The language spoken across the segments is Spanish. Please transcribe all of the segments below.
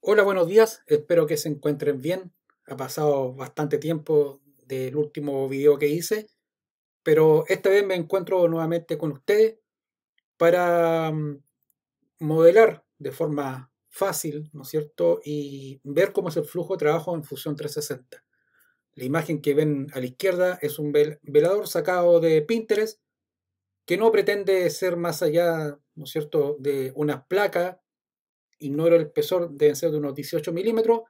Hola, buenos días. Espero que se encuentren bien. Ha pasado bastante tiempo del último video que hice, pero esta vez me encuentro nuevamente con ustedes para mm, modelar de forma fácil, ¿no es cierto? Y ver cómo es el flujo de trabajo en Fusión 360. La imagen que ven a la izquierda es un velador sacado de Pinterest que no pretende ser más allá, ¿no es cierto?, de una placa ignoro el espesor, deben ser de unos 18 milímetros,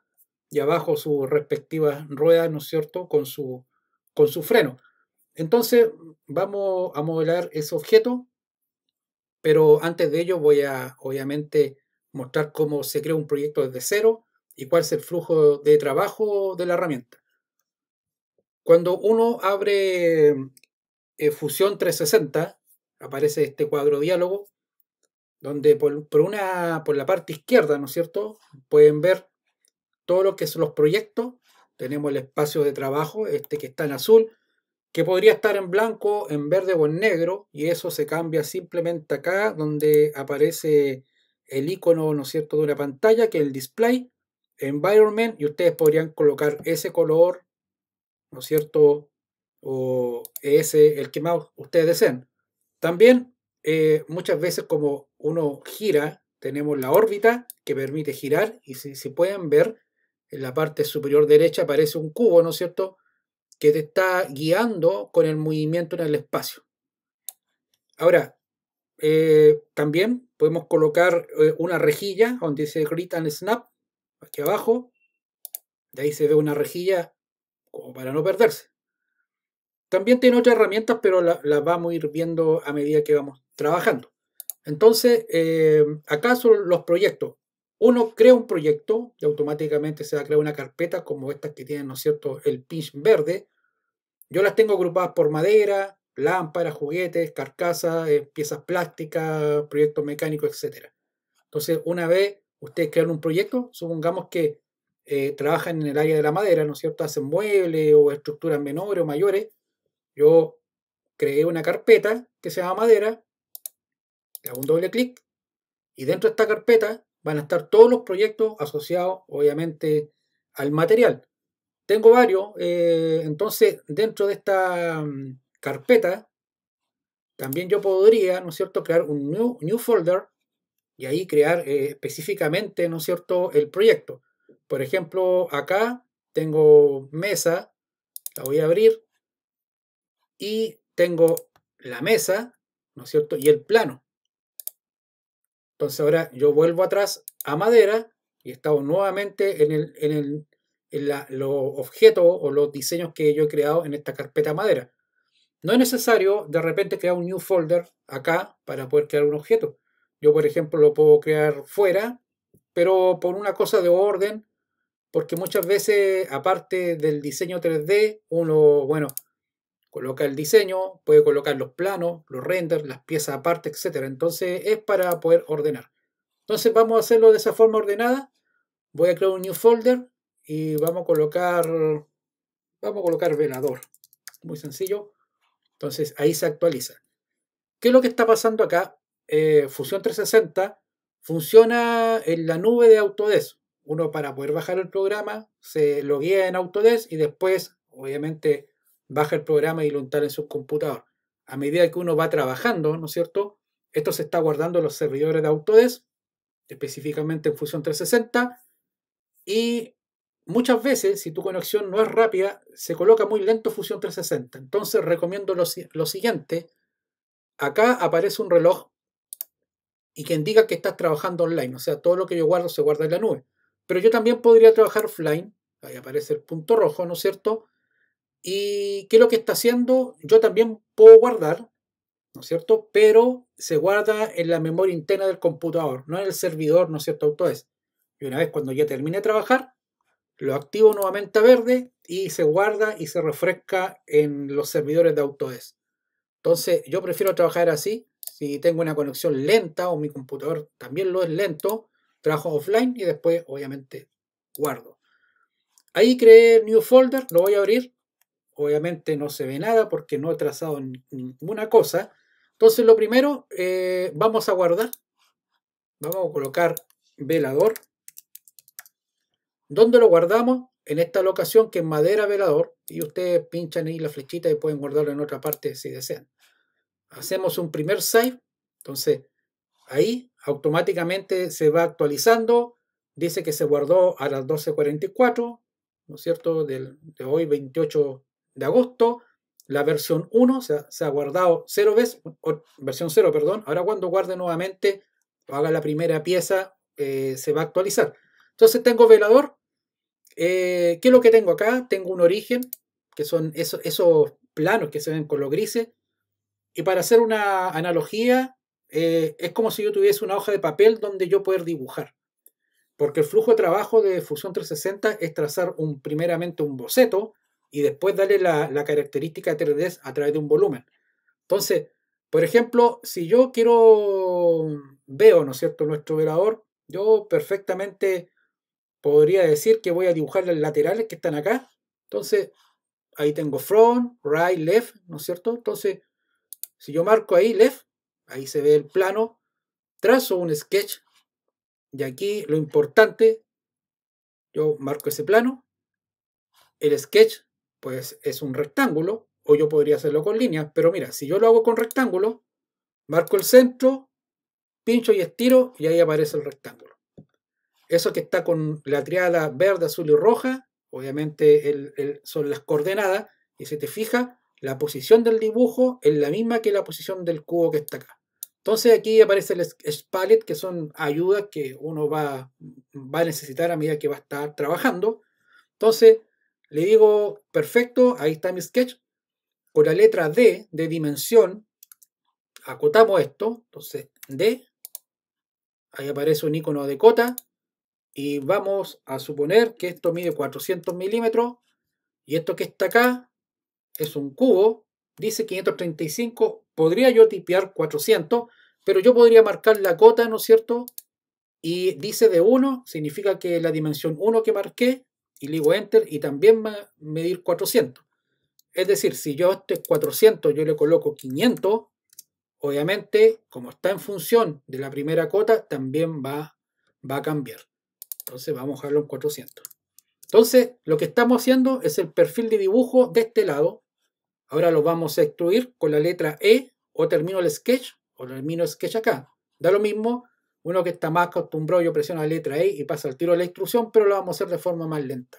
y abajo sus respectivas ruedas, ¿no es cierto?, con su, con su freno. Entonces vamos a modelar ese objeto, pero antes de ello voy a, obviamente, mostrar cómo se crea un proyecto desde cero y cuál es el flujo de trabajo de la herramienta. Cuando uno abre Fusion eh, Fusión 360, aparece este cuadro diálogo donde por, una, por la parte izquierda, ¿no es cierto? Pueden ver todo lo que son los proyectos. Tenemos el espacio de trabajo, este que está en azul, que podría estar en blanco, en verde o en negro, y eso se cambia simplemente acá, donde aparece el icono, ¿no es cierto?, de una pantalla, que es el display, environment, y ustedes podrían colocar ese color, ¿no es cierto?, o ese, el que más ustedes deseen. También eh, muchas veces como uno gira, tenemos la órbita que permite girar y si, se pueden ver en la parte superior derecha aparece un cubo, ¿no es cierto?, que te está guiando con el movimiento en el espacio. Ahora, eh, también podemos colocar eh, una rejilla donde dice Grit Snap, aquí abajo, de ahí se ve una rejilla como para no perderse. También tiene otras herramientas, pero las vamos a ir viendo a medida que vamos trabajando. Entonces, eh, acá son los proyectos. Uno crea un proyecto y automáticamente se va a crear una carpeta como estas que tienen, ¿no es cierto?, el pinch verde. Yo las tengo agrupadas por madera, lámparas, juguetes, carcasas, eh, piezas plásticas, proyectos mecánicos, etc. Entonces, una vez ustedes crean un proyecto, supongamos que eh, trabajan en el área de la madera, ¿no es cierto?, hacen muebles o estructuras menores o mayores yo creé una carpeta que se llama madera, le hago un doble clic y dentro de esta carpeta van a estar todos los proyectos asociados, obviamente, al material. Tengo varios, eh, entonces dentro de esta mm, carpeta también yo podría, ¿no es cierto?, crear un new, folder y ahí crear eh, específicamente, ¿no es cierto?, el proyecto. Por ejemplo, acá tengo mesa, la voy a abrir y tengo la mesa, ¿no es cierto? Y el plano. Entonces ahora yo vuelvo atrás a madera y estado nuevamente en, el, en, el, en la, los objetos o los diseños que yo he creado en esta carpeta madera. No es necesario de repente crear un new folder acá para poder crear un objeto. Yo, por ejemplo, lo puedo crear fuera, pero por una cosa de orden, porque muchas veces, aparte del diseño 3D, uno, bueno, Coloca el diseño, puede colocar los planos, los renders, las piezas aparte, etc. Entonces es para poder ordenar. Entonces vamos a hacerlo de esa forma ordenada. Voy a crear un new folder y vamos a colocar, vamos a colocar velador. Muy sencillo. Entonces ahí se actualiza. ¿Qué es lo que está pasando acá? Eh, Fusión 360 funciona en la nube de Autodesk. Uno para poder bajar el programa se lo guía en Autodesk y después, obviamente, baja el programa y lo instala en su computador. A medida que uno va trabajando, ¿no es cierto? Esto se está guardando en los servidores de Autodesk, específicamente en Fusion 360, y muchas veces, si tu conexión no es rápida, se coloca muy lento Fusion 360. Entonces recomiendo lo, lo siguiente. Acá aparece un reloj y que indica que estás trabajando online. O sea, todo lo que yo guardo se guarda en la nube. Pero yo también podría trabajar offline. Ahí aparece el punto rojo, ¿no es cierto? ¿Y qué es lo que está haciendo? Yo también puedo guardar, ¿no es cierto? Pero se guarda en la memoria interna del computador, no en el servidor, ¿no es cierto? Autodesk. Y una vez cuando ya termine de trabajar, lo activo nuevamente a verde y se guarda y se refresca en los servidores de Autodesk. Entonces, yo prefiero trabajar así. Si tengo una conexión lenta o mi computador también lo es lento, trabajo offline y después, obviamente, guardo. Ahí creé New Folder, lo voy a abrir obviamente no se ve nada porque no he trazado ninguna cosa. Entonces lo primero, eh, vamos a guardar. Vamos a colocar velador. ¿Dónde lo guardamos? En esta locación que es madera velador. Y ustedes pinchan ahí la flechita y pueden guardarlo en otra parte si desean. Hacemos un primer save. Entonces ahí automáticamente se va actualizando. Dice que se guardó a las 12.44, ¿no es cierto? de hoy 28 de agosto. La versión 1 se, ha guardado cero veces, versión 0, perdón. Ahora cuando guarde nuevamente haga la primera pieza, eh, se va a actualizar. Entonces tengo velador. Eh, ¿Qué es lo que tengo acá? Tengo un origen, que son esos, planos que se ven con los grises. Y para hacer una analogía, eh, es como si yo tuviese una hoja de papel donde yo poder dibujar. Porque el flujo de trabajo de Fusión 360 es trazar un, primeramente un boceto, y después darle la, característica característica 3D a través de un volumen. Entonces, por ejemplo, si yo quiero, veo, ¿no es cierto?, nuestro velador, yo perfectamente podría decir que voy a dibujar las laterales que están acá. Entonces, ahí tengo front, right, left, ¿no es cierto? Entonces, si yo marco ahí left, ahí se ve el plano, trazo un sketch y aquí lo importante, yo marco ese plano, el sketch pues es un rectángulo, o yo podría hacerlo con líneas, pero mira, si yo lo hago con rectángulo, marco el centro, pincho y estiro y ahí aparece el rectángulo. Eso que está con la triada verde, azul y roja, obviamente son las coordenadas, y si te fijas, la posición del dibujo es la misma que la posición del cubo que está acá. Entonces aquí aparece el spallet, que son ayudas que uno va, va a necesitar a medida que va a estar trabajando. Entonces, le digo, perfecto, ahí está mi sketch. Con la letra D de dimensión, acotamos esto. Entonces, D, ahí aparece un icono de cota. Y vamos a suponer que esto mide 400 milímetros. Y esto que está acá es un cubo. Dice 535. Podría yo tipear 400, pero yo podría marcar la cota, ¿no es cierto? Y dice de 1, significa que la dimensión 1 que marqué y le digo enter y también va a medir 400. Es decir, si yo a este 400 yo le coloco 500, obviamente como está en función de la primera cota también va, va a cambiar. Entonces vamos a dejarlo en 400. Entonces lo que estamos haciendo es el perfil de dibujo de este lado. Ahora lo vamos a extruir con la letra E o termino el sketch o termino el sketch acá. Da lo mismo, uno que está más acostumbrado, yo presiono la letra E y pasa el tiro de la instrucción, pero lo vamos a hacer de forma más lenta.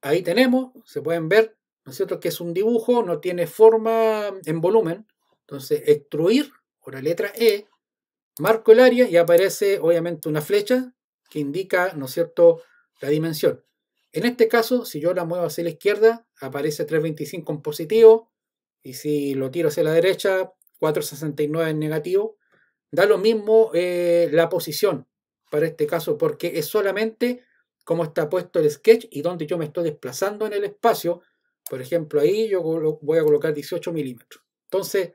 Ahí tenemos, se pueden ver, ¿no es cierto? Que es un dibujo, no tiene forma en volumen. Entonces, extruir o la letra E, marco el área y aparece obviamente una flecha que indica, ¿no es cierto?, la dimensión. En este caso, si yo la muevo hacia la izquierda, aparece 325 en positivo, y si lo tiro hacia la derecha, 469 en negativo, Da lo mismo eh, la posición para este caso, porque es solamente cómo está puesto el sketch y dónde yo me estoy desplazando en el espacio. Por ejemplo, ahí yo voy a colocar 18 milímetros. Entonces,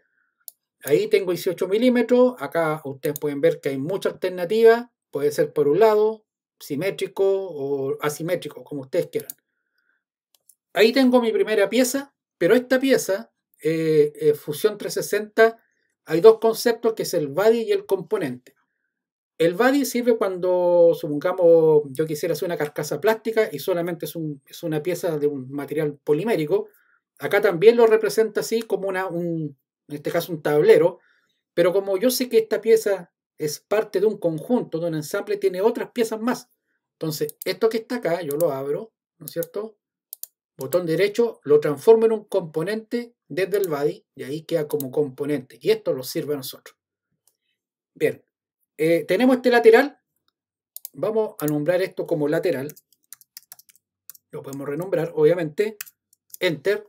ahí tengo 18 milímetros. Acá ustedes pueden ver que hay muchas alternativas. Puede ser por un lado, simétrico o asimétrico, como ustedes quieran. Ahí tengo mi primera pieza, pero esta pieza, eh, Fusión 360, hay dos conceptos que es el body y el componente. El body sirve cuando, supongamos, yo quisiera hacer una carcasa plástica y solamente es, una pieza de un material polimérico. Acá también lo representa así como un, en este caso un tablero, pero como yo sé que esta pieza es parte de un conjunto, de un ensamble, tiene otras piezas más. Entonces, esto que está acá, yo lo abro, ¿no es cierto? botón derecho, lo transformo en un componente desde el body y ahí queda como componente. Y esto lo sirve a nosotros. Bien, eh, tenemos este lateral. Vamos a nombrar esto como lateral. Lo podemos renombrar, obviamente. Enter.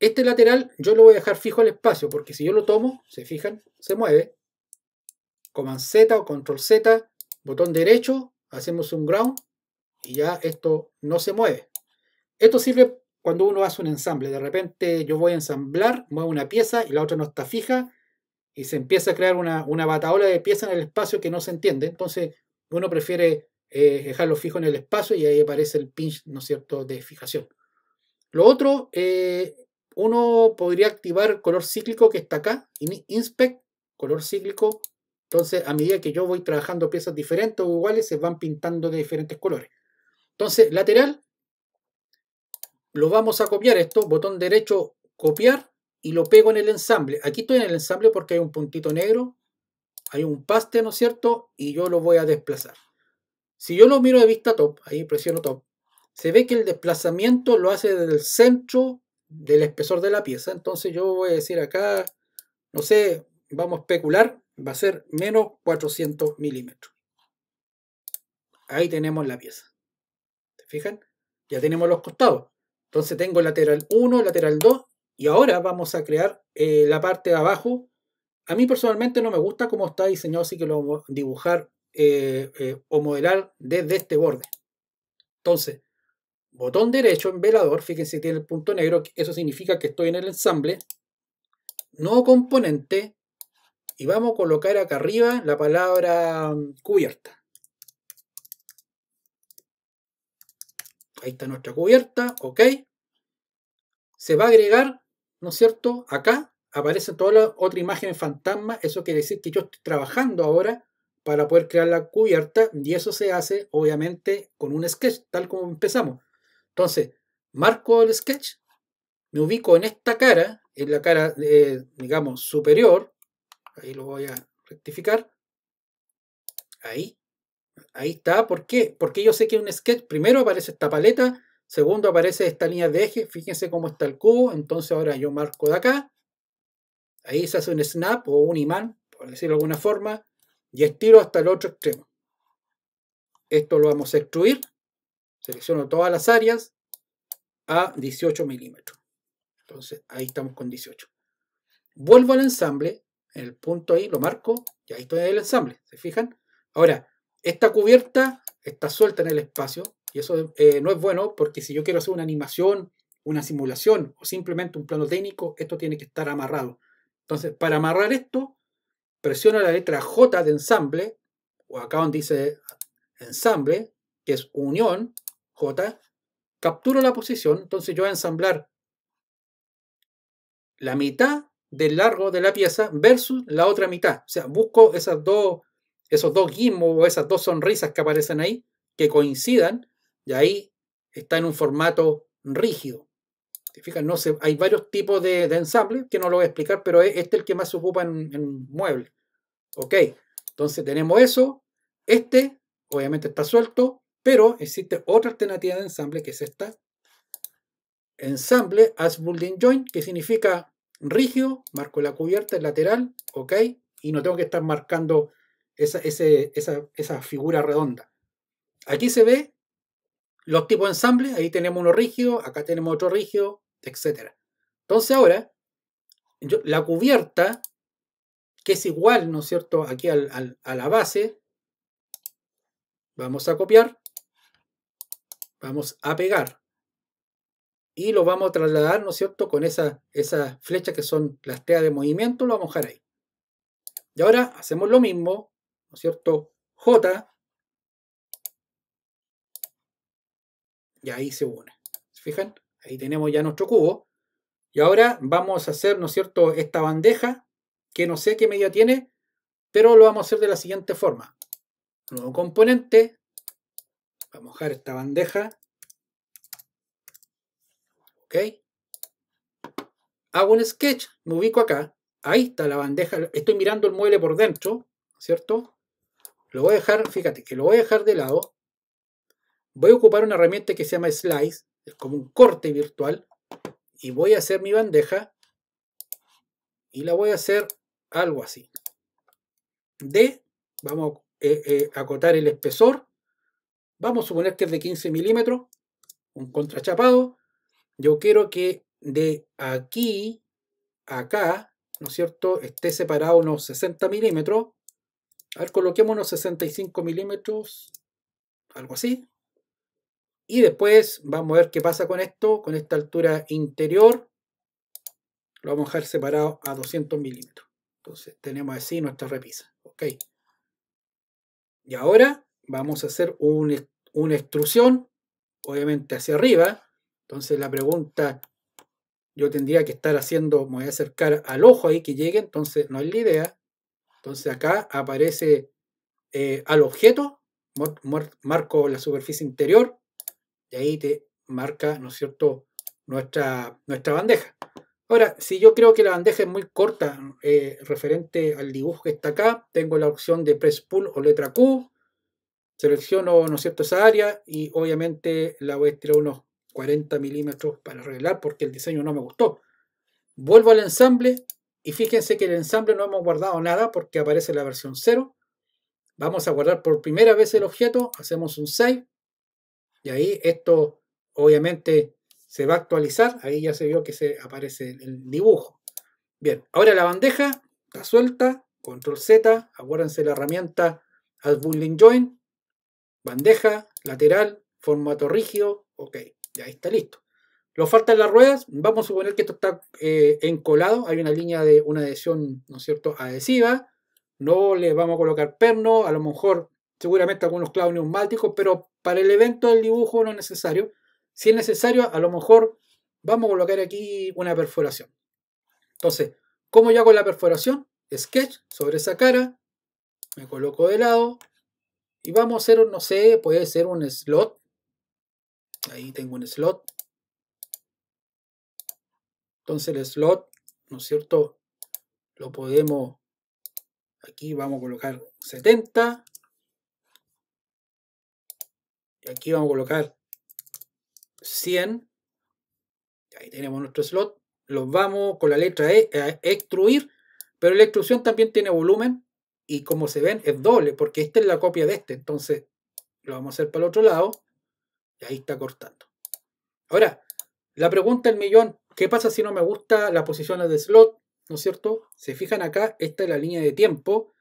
Este lateral yo lo voy a dejar fijo al espacio porque si yo lo tomo, se fijan, se mueve. Command Z o Control Z, botón derecho, hacemos un ground y ya esto no se mueve. Esto sirve cuando uno hace un ensamble. De repente yo voy a ensamblar, muevo una pieza y la otra no está fija y se empieza a crear una, una bataola de piezas en el espacio que no se entiende. Entonces uno prefiere eh, dejarlo fijo en el espacio y ahí aparece el pinch, ¿no es cierto?, de fijación. Lo otro, eh, uno podría activar color cíclico que está acá, inspect, color cíclico. Entonces, a medida que yo voy trabajando piezas diferentes o iguales, se van pintando de diferentes colores. Entonces, lateral, lo vamos a copiar esto, botón derecho, copiar y lo pego en el ensamble. Aquí estoy en el ensamble porque hay un puntito negro, hay un paste, ¿no es cierto? Y yo lo voy a desplazar. Si yo lo miro de vista top, ahí presiono top, se ve que el desplazamiento lo hace desde el centro del espesor de la pieza. Entonces yo voy a decir acá, no sé, vamos a especular, va a ser menos 400 milímetros. Ahí tenemos la pieza. ¿Se fijan? Ya tenemos los costados. Entonces tengo lateral 1, lateral 2 y ahora vamos a crear eh, la parte de abajo. A mí personalmente no me gusta cómo está diseñado, así que lo vamos a dibujar eh, eh, o modelar desde este borde. Entonces, botón derecho en velador, fíjense tiene el punto negro, eso significa que estoy en el ensamble. Nuevo componente y vamos a colocar acá arriba la palabra mm, cubierta. Ahí está nuestra cubierta, ok. Se va a agregar, ¿no es cierto? Acá aparece toda la otra imagen fantasma. Eso quiere decir que yo estoy trabajando ahora para poder crear la cubierta y eso se hace obviamente con un sketch, tal como empezamos. Entonces, marco el sketch, me ubico en esta cara, en la cara, eh, digamos, superior. Ahí lo voy a rectificar. Ahí. Ahí está, ¿por qué? Porque yo sé que un sketch, primero aparece esta paleta, segundo aparece esta línea de eje, fíjense cómo está el cubo, entonces ahora yo marco de acá, ahí se hace un snap o un imán, por decirlo de alguna forma, y estiro hasta el otro extremo. Esto lo vamos a extruir, selecciono todas las áreas a 18 milímetros. Entonces ahí estamos con 18. Vuelvo al ensamble, en el punto ahí lo marco, y ahí estoy en el ensamble, ¿se fijan? Ahora, esta cubierta está suelta en el espacio y eso eh, no es bueno porque si yo quiero hacer una animación, una simulación o simplemente un plano técnico, esto tiene que estar amarrado. Entonces, para amarrar esto, presiono la letra J de ensamble, o acá donde dice ensamble, que es unión, J, capturo la posición, entonces yo voy a ensamblar la mitad del largo de la pieza versus la otra mitad. O sea, busco esas dos esos dos gizmos o esas dos sonrisas que aparecen ahí, que coincidan, y ahí está en un formato rígido. ¿Te No sé, hay varios tipos de, ensamble que no lo voy a explicar, pero este es el que más se ocupa en, en mueble. Ok, entonces tenemos eso. Este, obviamente está suelto, pero existe otra alternativa de ensamble que es esta. Ensamble as building joint, que significa rígido, marco la cubierta, el lateral, ok, y no tengo que estar marcando esa, esa, figura redonda. Aquí se ve los tipos de ensamble, ahí tenemos uno rígido, acá tenemos otro rígido, etc. Entonces ahora, la cubierta, que es igual, ¿no es cierto?, aquí a la base, vamos a copiar, vamos a pegar y lo vamos a trasladar, ¿no es cierto?, con esas esa flecha que son las teas de movimiento, lo vamos a dejar ahí. Y ahora hacemos lo mismo ¿no es cierto? J, y ahí se une. ¿Se fijan? Ahí tenemos ya nuestro cubo. Y ahora vamos a hacer, ¿no es cierto?, esta bandeja, que no sé qué medida tiene, pero lo vamos a hacer de la siguiente forma. Nuevo componente, vamos a mojar esta bandeja. ¿Ok? Hago un sketch, me ubico acá. Ahí está la bandeja, estoy mirando el mueble por dentro, ¿cierto? Lo voy a dejar, fíjate, que lo voy a dejar de lado. Voy a ocupar una herramienta que se llama Slice, es como un corte virtual. Y voy a hacer mi bandeja. Y la voy a hacer algo así. De, vamos a eh, eh, acotar el espesor. Vamos a suponer que es de 15 milímetros. Un contrachapado. Yo quiero que de aquí a acá, ¿no es cierto?, esté separado unos 60 milímetros a ver, unos 65 milímetros, algo así. Y después vamos a ver qué pasa con esto, con esta altura interior. Lo vamos a dejar separado a 200 milímetros. Entonces tenemos así nuestra repisa. Ok. Y ahora vamos a hacer una extrusión, obviamente hacia arriba. Entonces la pregunta, yo tendría que estar haciendo, me voy a acercar al ojo ahí que llegue, entonces no es la idea. Entonces acá aparece eh, al objeto, marco la superficie interior y ahí te marca, ¿no es cierto?, nuestra, nuestra bandeja. Ahora, si yo creo que la bandeja es muy corta eh, referente al dibujo que está acá, tengo la opción de press pull o letra Q, selecciono, ¿no es cierto?, esa área y obviamente la voy a estirar unos 40 milímetros para arreglar porque el diseño no me gustó. Vuelvo al ensamble y fíjense que el ensamble no hemos guardado nada porque aparece la versión 0. Vamos a guardar por primera vez el objeto, hacemos un save. Y ahí esto obviamente se va a actualizar. Ahí ya se vio que se aparece el dibujo. Bien, ahora la bandeja está suelta. Control Z, Aguárdense la herramienta Add Boolean Join. Bandeja, lateral, formato rígido. Ok, ya está listo. Lo faltan las ruedas, vamos a suponer que esto está eh, encolado, hay una línea de una adhesión, ¿no es cierto?, adhesiva, no le vamos a colocar perno, a lo mejor seguramente algunos clavos neumáticos, pero para el evento del dibujo no es necesario. Si es necesario, a lo mejor vamos a colocar aquí una perforación. Entonces, ¿cómo ya hago la perforación? Sketch sobre esa cara, me coloco de lado y vamos a hacer, no sé, puede ser un slot. Ahí tengo un slot entonces el slot, ¿no es cierto? Lo podemos, aquí vamos a colocar 70. Y aquí vamos a colocar 100. Ahí tenemos nuestro slot. Lo vamos con la letra E a extruir, pero la extrusión también tiene volumen y como se ven es doble porque esta es la copia de este. Entonces lo vamos a hacer para el otro lado y ahí está cortando. Ahora, la pregunta del millón, ¿Qué pasa si no me gusta la posición de slot? ¿No es cierto? Se fijan acá, esta es la línea de tiempo.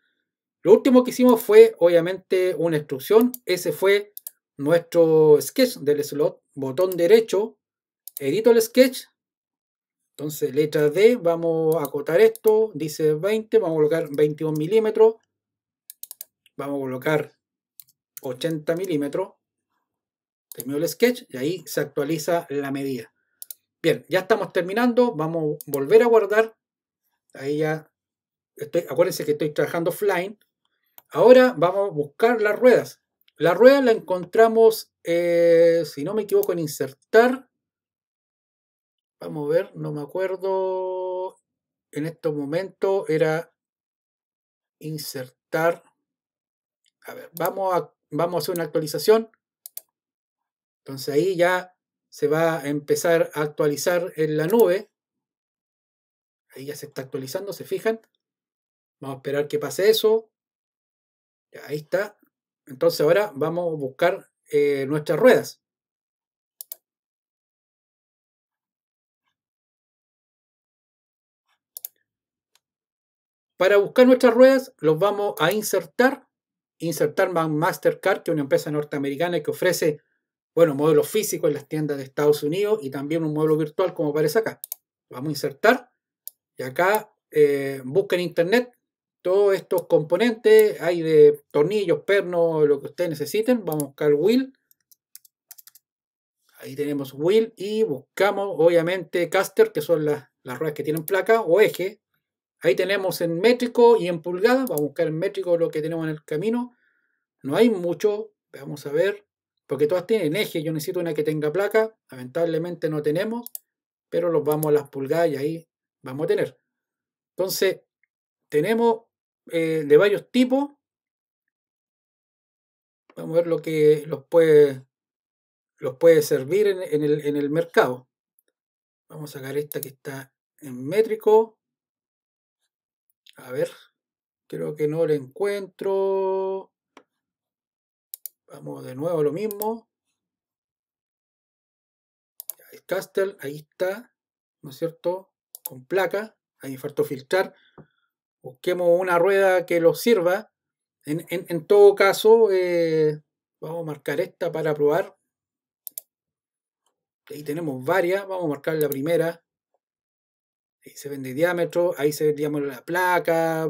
Lo último que hicimos fue, obviamente, una instrucción. Ese fue nuestro sketch del slot. Botón derecho, edito el sketch. Entonces, letra D, vamos a acotar esto. Dice 20, vamos a colocar 21 milímetros. Vamos a colocar 80 milímetros. Termino el sketch y ahí se actualiza la medida. Bien, ya estamos terminando. Vamos a volver a guardar. Ahí ya. acuérdense que estoy trabajando offline. Ahora vamos a buscar las ruedas. La rueda la encontramos, eh, si no me equivoco, en insertar. Vamos a ver, no me acuerdo. En estos momentos era insertar. A ver, vamos a, vamos a hacer una actualización. Entonces ahí ya se va a empezar a actualizar en la nube. Ahí ya se está actualizando, ¿se fijan? Vamos a esperar que pase eso. ahí está. Entonces ahora vamos a buscar eh, nuestras ruedas. Para buscar nuestras ruedas, los vamos a insertar. Insertar Mastercard, que es una empresa norteamericana que ofrece bueno, modelo físico en las tiendas de Estados Unidos y también un modelo virtual como aparece acá. Vamos a insertar y acá eh, busca en internet todos estos componentes. Hay de tornillos, pernos, lo que ustedes necesiten. Vamos a buscar Will. Ahí tenemos Will y buscamos obviamente caster, que son las, las ruedas que tienen placa o eje. Ahí tenemos en métrico y en pulgada. Vamos a buscar en métrico lo que tenemos en el camino. No hay mucho. Vamos a ver porque todas tienen eje, yo necesito una que tenga placa, lamentablemente no tenemos, pero los vamos a las pulgadas y ahí vamos a tener. Entonces, tenemos eh, de varios tipos. Vamos a ver lo que los puede, los puede servir el, en el mercado. Vamos a sacar esta que está en métrico. A ver, creo que no la encuentro. Vamos de nuevo a lo mismo. El castle, ahí está, ¿no es cierto? Con placa, ahí faltó filtrar. Busquemos una rueda que lo sirva. En, en, todo caso, eh, vamos a marcar esta para probar. Ahí tenemos varias, vamos a marcar la primera. Ahí se vende el diámetro, ahí se ve, de la placa,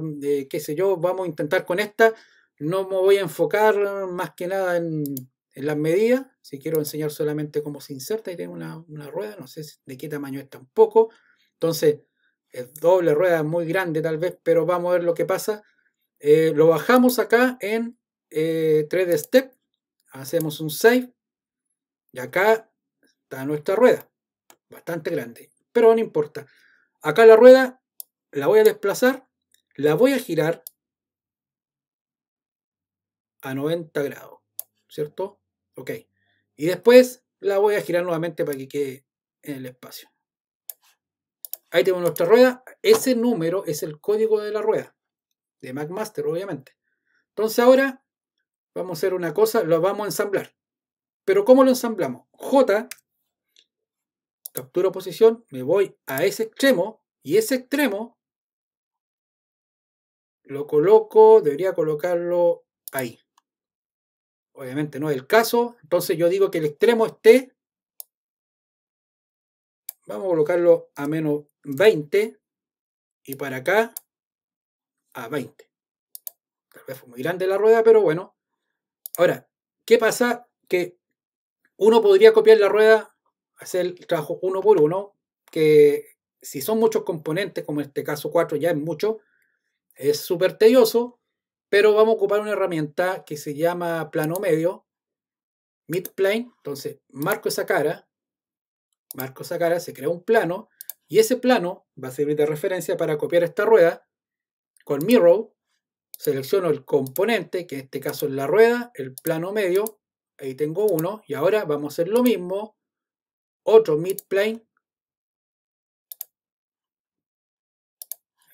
qué sé yo. Vamos a intentar con esta no me voy a enfocar más que nada en, las medidas. Si quiero enseñar solamente cómo se inserta y tengo una, rueda, no sé de qué tamaño es tampoco. Entonces, es doble rueda, muy grande tal vez, pero vamos a ver lo que pasa. Eh, lo bajamos acá en 3D eh, Step. Hacemos un save. Y acá está nuestra rueda. Bastante grande. Pero no importa. Acá la rueda la voy a desplazar. La voy a girar a 90 grados, ¿cierto? Ok. Y después la voy a girar nuevamente para que quede en el espacio. Ahí tenemos nuestra rueda. Ese número es el código de la rueda. De MacMaster, obviamente. Entonces ahora vamos a hacer una cosa. Lo vamos a ensamblar. Pero ¿cómo lo ensamblamos? J, capturo posición, me voy a ese extremo. Y ese extremo lo coloco, debería colocarlo ahí. Obviamente no es el caso. Entonces yo digo que el extremo esté. Vamos a colocarlo a menos 20. Y para acá a 20. Tal vez fue muy grande la rueda, pero bueno. Ahora, ¿qué pasa? Que uno podría copiar la rueda, hacer el trabajo uno por uno, que si son muchos componentes, como en este caso 4 ya es mucho, es súper tedioso, pero vamos a ocupar una herramienta que se llama plano medio, midplane, entonces marco esa cara, marco esa cara, se crea un plano, y ese plano va a servir de referencia para copiar esta rueda, con Mirror selecciono el componente, que en este caso es la rueda, el plano medio, ahí tengo uno, y ahora vamos a hacer lo mismo, otro midplane,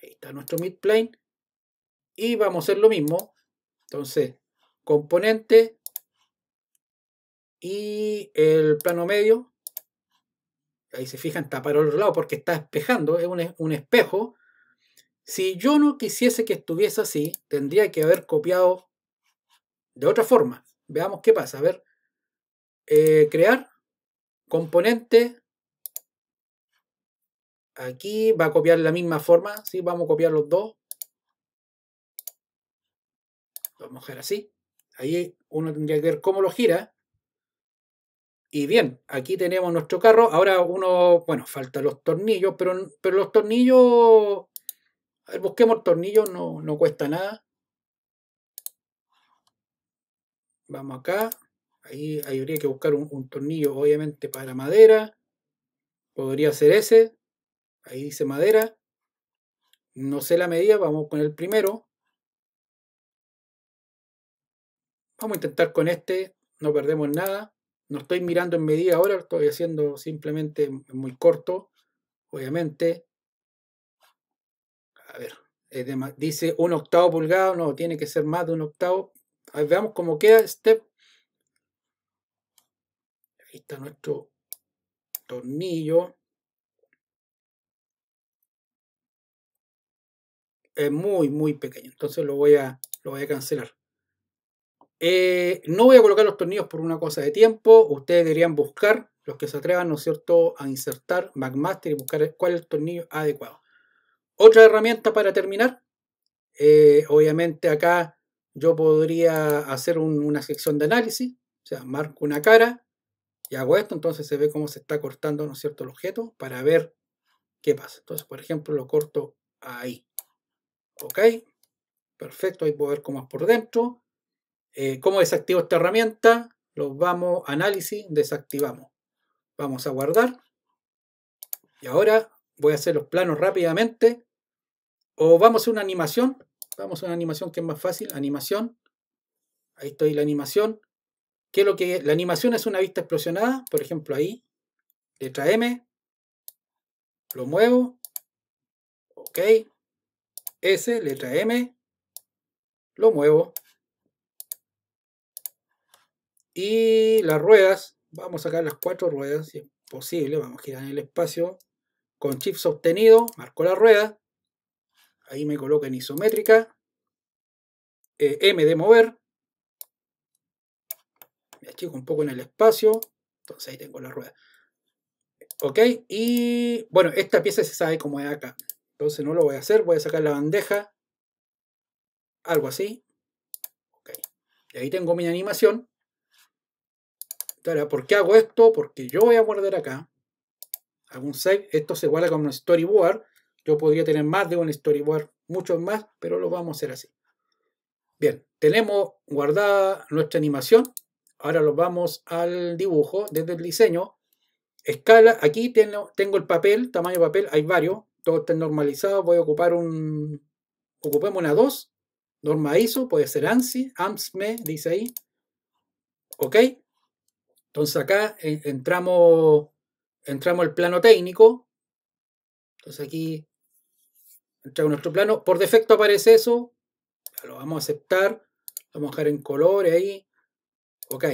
ahí está nuestro midplane, y vamos a hacer lo mismo. Entonces, componente y el plano medio. Ahí se fijan, está el otro lado porque está espejando, es un, espejo. Si yo no quisiese que estuviese así, tendría que haber copiado de otra forma. Veamos qué pasa. A ver, eh, crear, componente. Aquí va a copiar la misma forma, ¿sí? Vamos a copiar los dos vamos a así. Ahí uno tendría que ver cómo lo gira. Y bien, aquí tenemos nuestro carro. Ahora uno, bueno, faltan los tornillos, pero, pero los tornillos... A ver, busquemos tornillos, no, no cuesta nada. Vamos acá. Ahí, ahí habría que buscar un tornillo, obviamente, para madera. Podría ser ese. Ahí dice madera. No sé la medida, vamos con el primero. Vamos a intentar con este, no perdemos nada. No estoy mirando en medida ahora, estoy haciendo simplemente muy corto, obviamente. A ver, dice un octavo pulgado, no, tiene que ser más de un octavo. veamos cómo queda este. Aquí está nuestro tornillo. Es muy, muy pequeño, entonces lo voy a, lo voy a cancelar. Eh, no voy a colocar los tornillos por una cosa de tiempo. Ustedes deberían buscar, los que se atrevan, ¿no es cierto?, a insertar McMaster y buscar cuál es el tornillo adecuado. Otra herramienta para terminar. Eh, obviamente acá yo podría hacer una sección de análisis. O sea, marco una cara y hago esto. Entonces se ve cómo se está cortando, ¿no es cierto?, el objeto para ver qué pasa. Entonces, por ejemplo, lo corto ahí. ¿Ok? Perfecto, ahí puedo ver cómo es por dentro. Eh, ¿Cómo desactivo esta herramienta? Los vamos, análisis, desactivamos. Vamos a guardar. Y ahora voy a hacer los planos rápidamente. O vamos a una animación. Vamos a una animación que es más fácil. Animación. Ahí estoy la animación. ¿Qué es lo que es? La animación es una vista explosionada. Por ejemplo, ahí. Letra M. Lo muevo. Ok. S, letra M. Lo muevo. Y las ruedas, vamos a sacar las cuatro ruedas, si es posible, vamos a girar en el espacio. Con chip sostenido, marco la rueda. Ahí me coloco en isométrica. Eh, M de mover. Me achico un poco en el espacio. Entonces ahí tengo la rueda. Ok, y bueno, esta pieza se sabe como de acá. Entonces no lo voy a hacer, voy a sacar la bandeja. Algo así. Ok, y ahí tengo mi animación ¿por qué hago esto? Porque yo voy a guardar acá. Hago un save. Esto se guarda como un storyboard. Yo podría tener más de un storyboard, muchos más, pero lo vamos a hacer así. Bien, tenemos guardada nuestra animación. Ahora lo vamos al dibujo desde el diseño. Escala, aquí tengo, tengo el papel, tamaño de papel, hay varios, todo está normalizado. Voy a ocupar un. Ocupemos una 2, norma ISO, puede ser ANSI, AMSME, dice ahí. Ok, entonces acá eh, entramos, entramos al plano técnico. Entonces aquí entra nuestro plano. Por defecto aparece eso. Lo vamos a aceptar. Lo vamos a dejar en color ahí. Ok.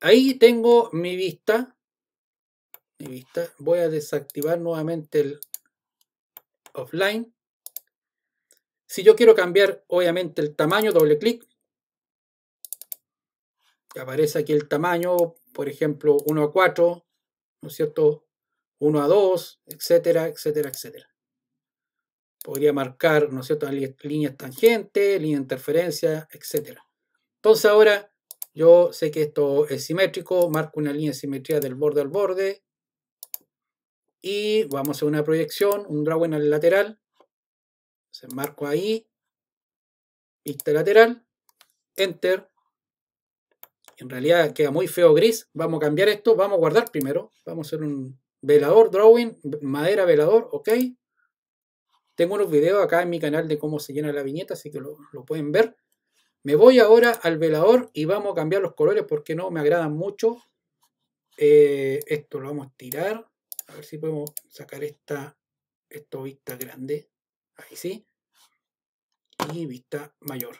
Ahí tengo mi vista. Mi vista. Voy a desactivar nuevamente el offline. Si yo quiero cambiar, obviamente, el tamaño, doble clic aparece aquí el tamaño, por ejemplo, 1 a 4, ¿no es cierto? 1 a 2, etcétera, etcétera, etcétera. Podría marcar, ¿no es cierto?, líneas tangentes, líneas de interferencia, etcétera. Entonces ahora yo sé que esto es simétrico, marco una línea de simetría del borde al borde y vamos a una proyección, un draw en el lateral. Se marco ahí, vista lateral, enter, en realidad queda muy feo gris, vamos a cambiar esto, vamos a guardar primero, vamos a hacer un velador, drawing, madera, velador, ok. Tengo unos videos acá en mi canal de cómo se llena la viñeta, así que lo, pueden ver. Me voy ahora al velador y vamos a cambiar los colores porque no me agradan mucho. Eh, esto lo vamos a tirar. A ver si podemos sacar esta, esta vista grande. Ahí sí. Y vista mayor.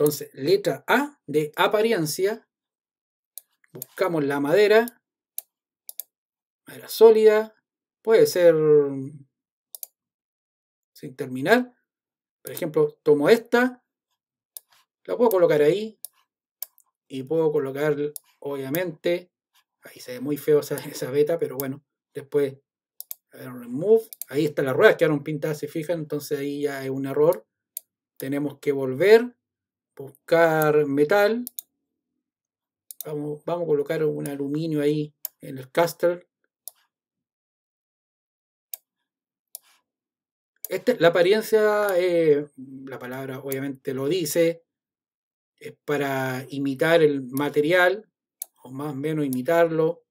Entonces, letra A de apariencia. Buscamos la madera. Madera sólida. Puede ser sin terminar. Por ejemplo, tomo esta. La puedo colocar ahí. Y puedo colocar, obviamente, ahí se ve muy feo esa, beta, pero bueno, después a ver, remove. Ahí está la rueda quedaron pintadas, se fijan, entonces ahí ya es un error. Tenemos que volver buscar metal. Vamos, vamos a colocar un aluminio ahí en el caster. Este, la apariencia, eh, la palabra obviamente lo dice, es para imitar el material, o más o menos imitarlo.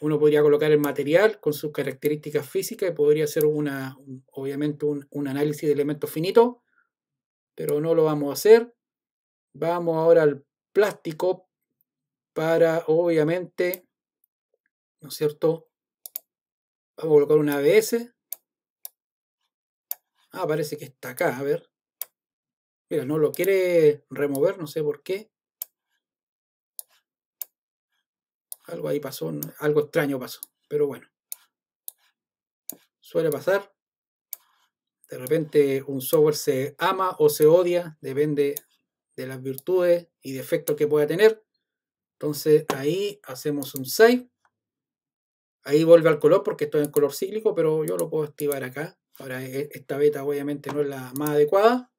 Uno podría colocar el material con sus características físicas y podría hacer una, obviamente un, un análisis de elementos finitos pero no lo vamos a hacer. Vamos ahora al plástico para, obviamente, ¿no es cierto? Vamos a colocar un ABS. Ah, parece que está acá, a ver. Mira, no lo quiere remover, no sé por qué. Algo ahí pasó, algo extraño pasó, pero bueno. Suele pasar. De repente un software se ama o se odia, depende de las virtudes y defectos que pueda tener. Entonces ahí hacemos un save. Ahí vuelve al color porque estoy en color cíclico, pero yo lo puedo activar acá. Ahora e, esta beta obviamente no es la más adecuada.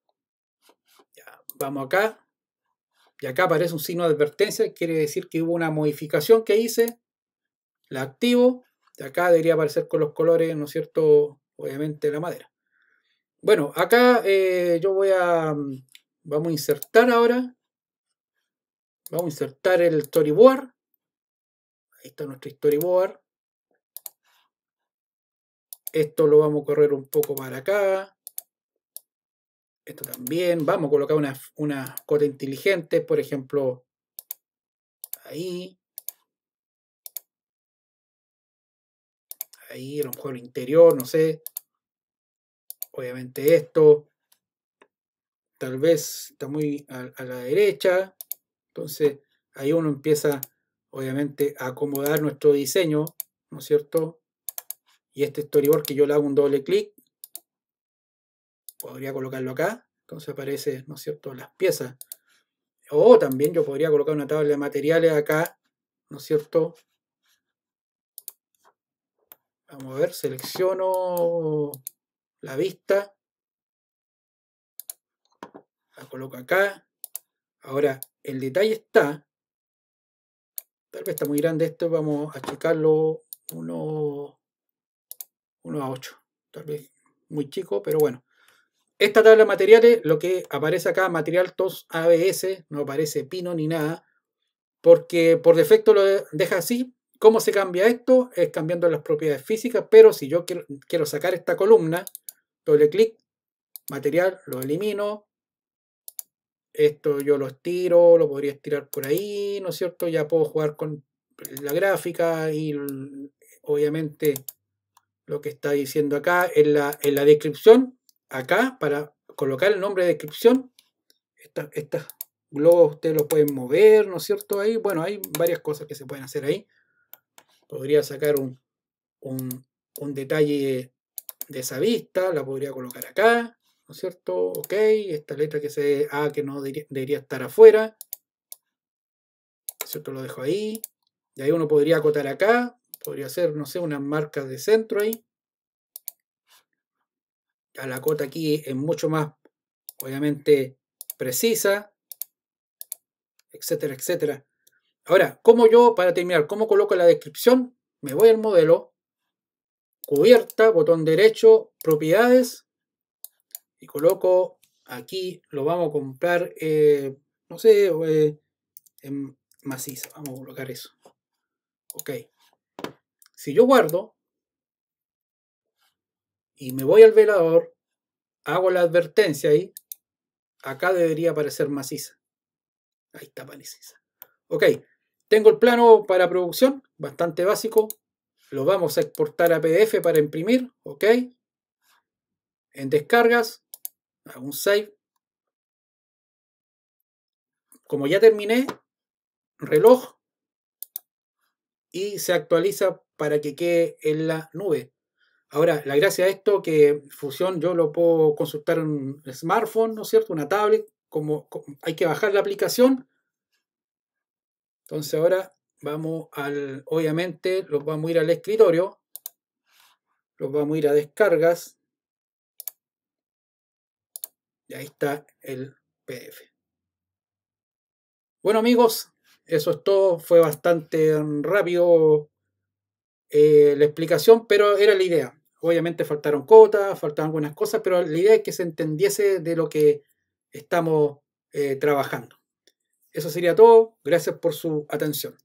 Ya, vamos acá. Y acá aparece un signo de advertencia, quiere decir que hubo una modificación que hice. La activo. De acá debería aparecer con los colores, ¿no es cierto? Obviamente la madera. Bueno, acá eh, yo voy a... Vamos a insertar ahora. Vamos a insertar el storyboard. Ahí está nuestro storyboard. Esto lo vamos a correr un poco para acá. Esto también. Vamos a colocar una, una cota inteligente, por ejemplo, ahí. Ahí, a lo mejor interior, no sé obviamente esto tal vez está muy a, la derecha. Entonces ahí uno empieza obviamente a acomodar nuestro diseño, ¿no es cierto? Y este storyboard que yo le hago un doble clic, podría colocarlo acá. Entonces aparecen, ¿no es cierto?, las piezas. O también yo podría colocar una tabla de materiales acá, ¿no es cierto? Vamos a ver, selecciono la vista, la coloco acá. Ahora, el detalle está, tal vez está muy grande esto, vamos a achicarlo 1 a 8, tal vez muy chico, pero bueno. Esta tabla de materiales, lo que aparece acá, material TOS ABS, no aparece pino ni nada, porque por defecto lo deja así. ¿Cómo se cambia esto? Es cambiando las propiedades físicas, pero si yo quiero sacar esta columna, doble clic, material, lo elimino. Esto yo lo estiro, lo podría estirar por ahí, ¿no es cierto? Ya puedo jugar con la gráfica y obviamente lo que está diciendo acá en la, en la descripción, acá para colocar el nombre de descripción, estos esta globos ustedes lo pueden mover, ¿no es cierto? Ahí, bueno, hay varias cosas que se pueden hacer ahí. Podría sacar un, un, un detalle de esa vista, la podría colocar acá, ¿no es cierto? Ok, esta letra que se A ah, que no debería, estar afuera, ¿no es ¿cierto? Lo dejo ahí, y ahí uno podría acotar acá, podría hacer, no sé, unas marcas de centro ahí. Ya la cota aquí es mucho más, obviamente, precisa, etcétera, etcétera. Ahora, ¿cómo yo, para terminar, cómo coloco la descripción? Me voy al modelo, cubierta, botón derecho, propiedades, y coloco aquí, lo vamos a comprar, eh, no sé, eh, en maciza, vamos a colocar eso. Ok. Si yo guardo y me voy al velador, hago la advertencia ahí, acá debería aparecer maciza. Ahí está maciza. Ok, tengo el plano para producción, bastante básico, lo vamos a exportar a PDF para imprimir. Ok. En descargas. Hago un save. Como ya terminé, reloj. Y se actualiza para que quede en la nube. Ahora, la gracia de esto que Fusión yo lo puedo consultar en un smartphone, ¿no es cierto? Una tablet, hay que bajar la aplicación. Entonces ahora Vamos al, obviamente, los vamos a ir al escritorio. Los vamos a ir a descargas. Y ahí está el PDF. Bueno amigos, eso es todo. Fue bastante rápido eh, la explicación, pero era la idea. Obviamente faltaron cotas, faltaron algunas cosas, pero la idea es que se entendiese de lo que estamos eh, trabajando. Eso sería todo. Gracias por su atención.